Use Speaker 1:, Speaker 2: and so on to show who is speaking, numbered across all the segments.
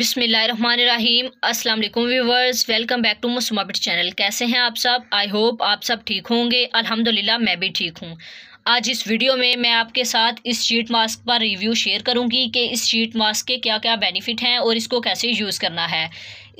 Speaker 1: बिसमीम अस्सलाम वालेकुम व्यूवर्स वेलकम बैक टू मुस्मा बिट चैनल कैसे हैं आप सब आई होप आप सब ठीक होंगे अल्हम्दुलिल्लाह मैं भी ठीक हूँ आज इस वीडियो में मैं आपके साथ इस शीट मास्क पर रिव्यू शेयर करूंगी कि इस शीट मास्क के क्या क्या बेनिफिट हैं और इसको कैसे यूज़ करना है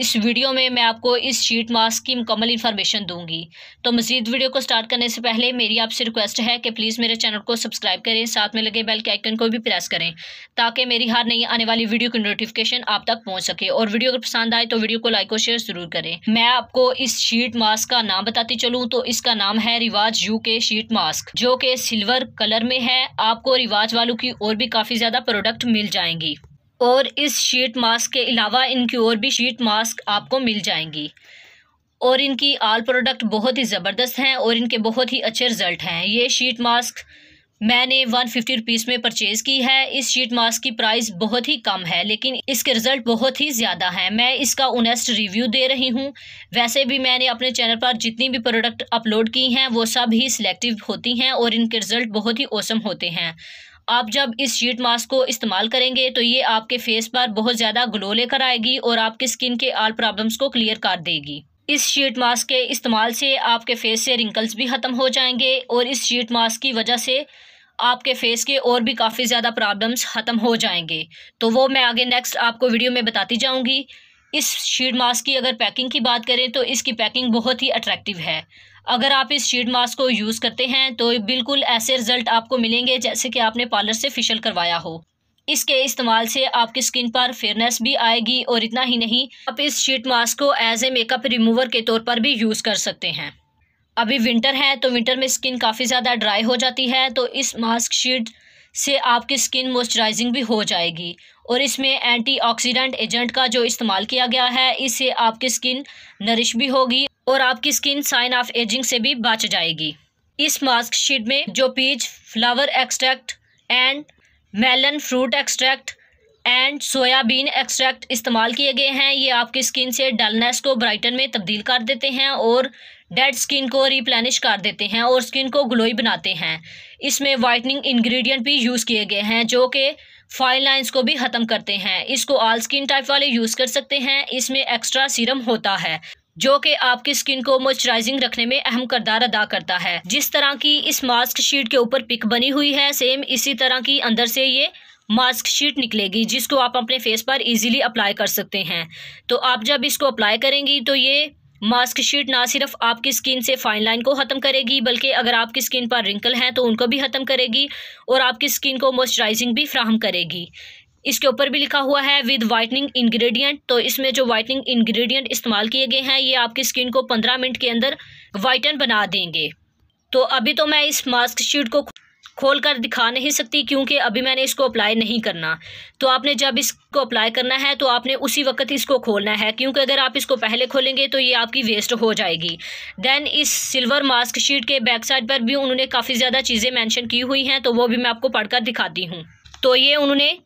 Speaker 1: इस वीडियो में मैं आपको इस शीट मास्क की मुकम्मल इन्फॉर्मेशन दूंगी तो मजीद वीडियो को स्टार्ट करने से पहले मेरी आपसे रिक्वेस्ट है कि प्लीज़ मेरे चैनल को सब्सक्राइब करें साथ में लगे बेल के आइकन को भी प्रेस करें ताकि मेरी हर नई आने वाली वीडियो की नोटिफिकेशन आप तक पहुँच सके और वीडियो अगर पसंद आए तो वीडियो को लाइक और शेयर ज़रूर करें मैं आपको इस शीट मास्क का नाम बताती चलूँ तो इसका नाम है रिवाज यू के शीट मास्क जो कि सिल्वर कलर में है आपको रिवाज वालों की और भी काफ़ी ज़्यादा प्रोडक्ट मिल जाएंगी और इस शीट मास्क के अलावा इनकी और भी शीट मास्क आपको मिल जाएंगी और इनकी आल प्रोडक्ट बहुत ही ज़बरदस्त हैं और इनके बहुत ही अच्छे रिज़ल्ट हैं ये शीट मास्क मैंने वन फिफ्टी में परचेज़ की है इस शीट मास्क की प्राइस बहुत ही कम है लेकिन इसके रिज़ल्ट बहुत ही ज़्यादा है मैं इसका ओनेस्ट रिव्यू दे रही हूँ वैसे भी मैंने अपने चैनल पर जितनी भी प्रोडक्ट अपलोड की हैं वो सब ही सिलेक्टिव होती हैं और इनके रिज़ल्ट बहुत ही औसम होते हैं आप जब इस शीट मास्क को इस्तेमाल करेंगे तो ये आपके फेस पर बहुत ज़्यादा ग्लो लेकर आएगी और आपकी स्किन के आल प्रॉब्लम्स को क्लियर कर देगी इस शीट मास्क के इस्तेमाल से आपके फेस से रिंकल्स भी ख़त्म हो जाएंगे और इस शीट मास्क की वजह से आपके फेस के और भी काफ़ी ज़्यादा प्रॉब्लम्स ख़त्म हो जाएंगे तो वो मैं आगे नेक्स्ट आपको वीडियो में बताती जाऊँगी इस शीट मास्क की अगर पैकिंग की बात करें तो इसकी पैकिंग बहुत ही अट्रैक्टिव है अगर आप इस शीट मास्क को यूज़ करते हैं तो बिल्कुल ऐसे रिजल्ट आपको मिलेंगे जैसे कि आपने पार्लर से फेशियल करवाया हो इसके इस्तेमाल से आपकी स्किन पर फेयरनेस भी आएगी और इतना ही नहीं आप इस शीट मास्क को एज ए मेकअप रिमूवर के तौर पर भी यूज़ कर सकते हैं अभी विंटर है तो विंटर में स्किन काफ़ी ज़्यादा ड्राई हो जाती है तो इस मास्क शीट से आपकी स्किन मॉइस्चराइजिंग भी हो जाएगी और इसमें एंटीऑक्सीडेंट एजेंट का जो इस्तेमाल किया गया है इससे आपकी स्किन नरिश भी होगी और आपकी स्किन साइन ऑफ एजिंग से भी बच जाएगी इस मास्क शीट में जो peach flower extract and melon fruit extract and soybean extract इस्तेमाल किए गए हैं ये आपकी स्किन से डलनेस को ब्राइटन में तब्दील कर देते हैं और डेड स्किन को रिप्लेनिश कर देते हैं और स्किन को ग्लोई बनाते हैं इसमें वाइटनिंग इंग्रेडिएंट भी यूज़ किए गए हैं जो कि फाइन लाइंस को भी ख़त्म करते हैं इसको ऑल स्किन टाइप वाले यूज़ कर सकते हैं इसमें एक्स्ट्रा सीरम होता है जो कि आपकी स्किन को मॉइस्चराइजिंग रखने में अहम करदार अदा करता है जिस तरह की इस मास्क शीट के ऊपर पिक बनी हुई है सेम इसी तरह की अंदर से ये मास्क शीट निकलेगी जिसको आप अपने फेस पर इजीली अप्लाई कर सकते हैं तो आप जब इसको अप्लाई करेंगी तो ये मास्क शीट ना सिर्फ आपकी स्किन से फाइन लाइन को ख़त्म करेगी बल्कि अगर आपकी स्किन पर रिंकल हैं तो उनको भी ख़त्म करेगी और आपकी स्किन को मॉइस्चराइजिंग भी फ्राहम करेगी इसके ऊपर भी लिखा हुआ है विद वाइटनिंग इंग्रेडिएंट तो इसमें जो वाइटनिंग इंग्रेडिएंट इस्तेमाल किए गए हैं ये आपकी स्किन को पंद्रह मिनट के अंदर वाइटन बना देंगे तो अभी तो मैं इस मास्क शीट को खोल कर दिखा नहीं सकती क्योंकि अभी मैंने इसको अप्लाई नहीं करना तो आपने जब इसको अप्लाई करना है तो आपने उसी वक्त इसको खोलना है क्योंकि अगर आप इसको पहले खोलेंगे तो ये आपकी वेस्ट हो जाएगी देन इस सिल्वर मास्क शीट के बैक साइड पर भी उन्होंने काफ़ी ज़्यादा चीज़ें मैंशन की हुई हैं तो वो भी मैं आपको पढ़कर दिखाती हूँ तो ये उन्होंने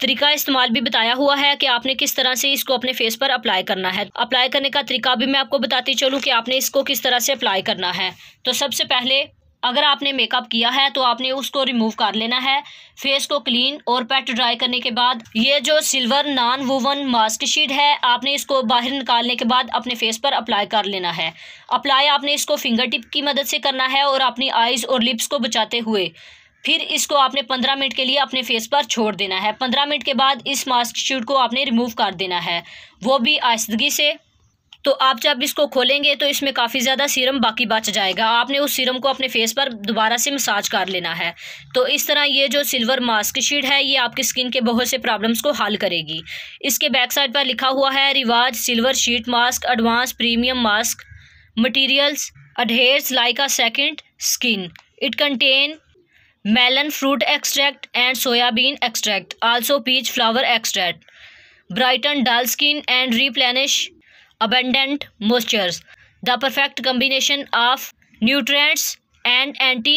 Speaker 1: तरीका इस्तेमाल भी बताया हुआ है कि आपने किस तरह से इसको अपने फेस पर अप्लाई करना है अप्लाई करने का तरीका भी मैं आपको बताती चलूँ कि आपने इसको किस तरह से अप्लाई करना है तो सबसे पहले अगर आपने मेकअप किया है तो आपने उसको रिमूव कर लेना है फेस को क्लीन और पेट ड्राई करने के बाद ये जो silver non woven mask sheet है आपने इसको बाहर निकालने के बाद अपने फेस पर अप्लाई कर लेना है अप्लाई आपने इसको फिंगर टिप की मदद से करना है और अपनी आइज़ और लिप्स को बचाते हुए फिर इसको आपने पंद्रह मिनट के लिए अपने फेस पर छोड़ देना है पंद्रह मिनट के बाद इस मास्क शीट को आपने रिमूव कर देना है वो भी आयदगी से तो आप जब इसको खोलेंगे तो इसमें काफ़ी ज़्यादा सीरम बाकी बच जाएगा आपने उस सीरम को अपने फेस पर दोबारा से मसाज कर लेना है तो इस तरह ये जो सिल्वर मास्क शीट है ये आपकी स्किन के बहुत से प्रॉब्लम्स को हल करेगी इसके बैक साइड पर लिखा हुआ है रिवाज silver sheet mask advance premium mask materials adheres like a second skin it contain melon fruit extract and soybean extract also peach flower extract brighten dull skin and and abundant moistures the perfect combination of nutrients and 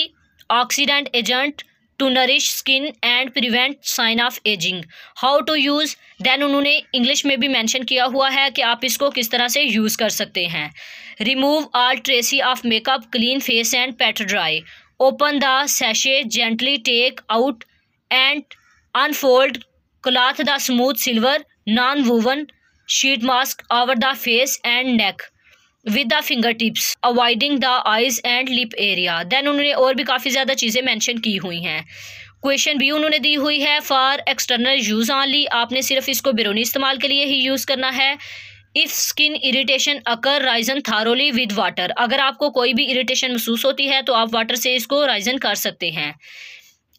Speaker 1: antioxidant agent to nourish skin and prevent sign of aging how to use then उन्होंने English में भी mention किया हुआ है कि आप इसको किस तरह से यूज़ कर सकते हैं remove all traces of makeup clean face and pat dry open the sachet gently take out and unfold cloth the smooth silver non woven sheet mask over the face and neck with the finger tips avoiding the eyes and lip area then उन्होंने और भी काफ़ी ज़्यादा चीज़ें mention की हुई हैं question भी उन्होंने दी हुई है फॉर एक्सटर्नल यूज़ ऑनली आपने सिर्फ इसको बिरूनी इस्तेमाल के लिए ही यूज़ करना है इफ़ स्किन इरीटेशन अकर राइजन थारोली विद वाटर अगर आपको कोई भी इरीटेशन महसूस होती है तो आप वाटर से इसको राइजन कर सकते हैं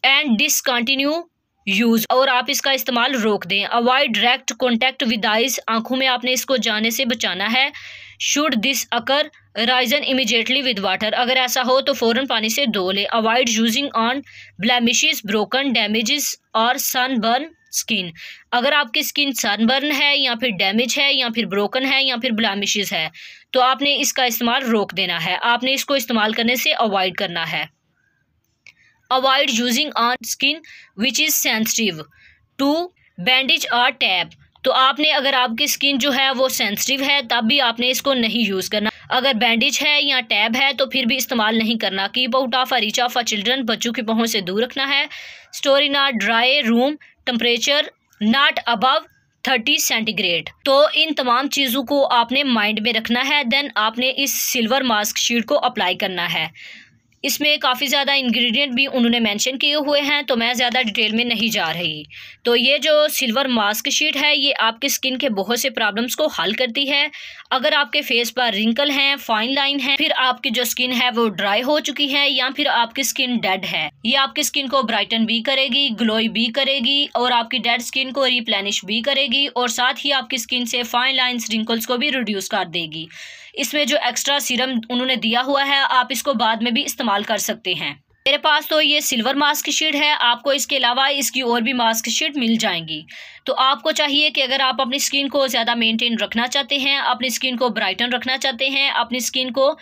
Speaker 1: एंड डिसकंटिन्यू यूज और आप इसका इस्तेमाल रोक दें avoid direct contact with eyes आंखों में आपने इसको जाने से बचाना है शुड दिस अकर राइजन इमिजिएटली विद वाटर अगर ऐसा हो तो फ़ौरन पानी से धो ले avoid using on blemish broken damages और सनबर्न स्किन अगर आपकी स्किन सनबर्न है या फिर डैमेज है या फिर ब्रोकन है या फिर ब्लैमिश है तो आपने इसका इस्तेमाल रोक देना है आपने इसको इस्तेमाल करने से अवॉइड करना है avoid using on skin which is sensitive to bandage or tap तो आपने अगर आपकी स्किन जो है वो सेंसिटिव है तब भी आपने इसको नहीं यूज़ करना अगर बैंडेज है या टैब है तो फिर भी इस्तेमाल नहीं करना keep out of a reach of a children बच्चों की पहुँच से दूर रखना है story a dry room temperature not above thirty centigrade तो इन तमाम चीज़ों को आपने माइंड में रखना है देन आपने इस सिल्वर मास्क शीट को अप्लाई करना है इसमें काफ़ी ज़्यादा इंग्रेडिएंट भी उन्होंने मेंशन किए हुए हैं तो मैं ज़्यादा डिटेल में नहीं जा रही तो ये जो सिल्वर मास्क शीट है ये आपके स्किन के बहुत से प्रॉब्लम्स को हल करती है अगर आपके फेस पर रिंकल हैं फाइन लाइन है फिर आपकी जो स्किन है वो ड्राई हो चुकी है या फिर आपकी स्किन डेड है ये आपकी स्किन को ब्राइटन भी करेगी ग्लोई भी करेगी और आपकी डेड स्किन को रिप्लेनिश भी करेगी और साथ ही आपकी स्किन से फाइन लाइन्स रिंकल्स को भी रिड्यूस कर देगी इसमें जो एक्स्ट्रा सीरम उन्होंने दिया हुआ है आप इसको बाद में भी इस्तेमाल इस्तेमाल कर सकते हैं मेरे पास तो ये सिल्वर मास्क शीट है आपको इसके अलावा इसकी और भी मास्क शीट मिल जाएंगी तो आपको चाहिए कि अगर आप अपनी स्किन को ज़्यादा मेंटेन रखना चाहते हैं अपनी स्किन को ब्राइटन रखना चाहते हैं अपनी स्किन को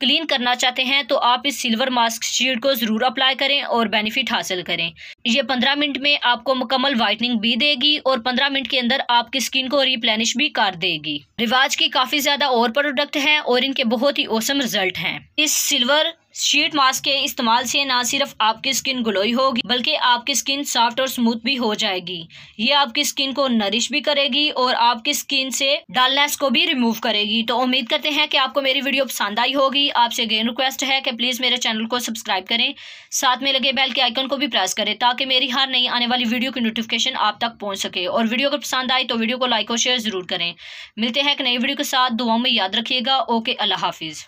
Speaker 1: क्लीन करना चाहते हैं तो आप इस सिल्वर मास्क शीट को ज़रूर अप्लाई करें और बेनिफिट हासिल करें यह पंद्रह मिनट में आपको मुकम्मल वाइटनिंग भी देगी और पंद्रह मिनट के अंदर आपकी स्किन को रिप्लेनिश भी कर देगी रिवाज की काफ़ी ज़्यादा और प्रोडक्ट हैं और इनके बहुत ही औसम रिजल्ट हैं इस सिल्वर शीट मास्क के इस्तेमाल से ना सिर्फ आपकी स्किन ग्लोई होगी बल्कि आपकी स्किन सॉफ्ट और स्मूथ भी हो जाएगी ये आपकी स्किन को नरिश भी करेगी और आपकी स्किन से डालनेस को भी रिमूव करेगी तो उम्मीद करते हैं कि आपको मेरी वीडियो पसंद आई होगी आपसे अगेन रिक्वेस्ट है कि प्लीज़ मेरे चैनल को सब्सक्राइब करें साथ में लगे बेल के आइकन को भी प्रेस करें ताकि मेरी हर नई आने वाली वीडियो की नोटिफिकेशन आप तक पहुँच सके और वीडियो अगर पसंद आए तो वीडियो को लाइक और शेयर ज़रूर करें मिलते हैं एक नई वीडियो के साथ दुआओं में याद रखिएगा ओके अल्लाह हाफिज़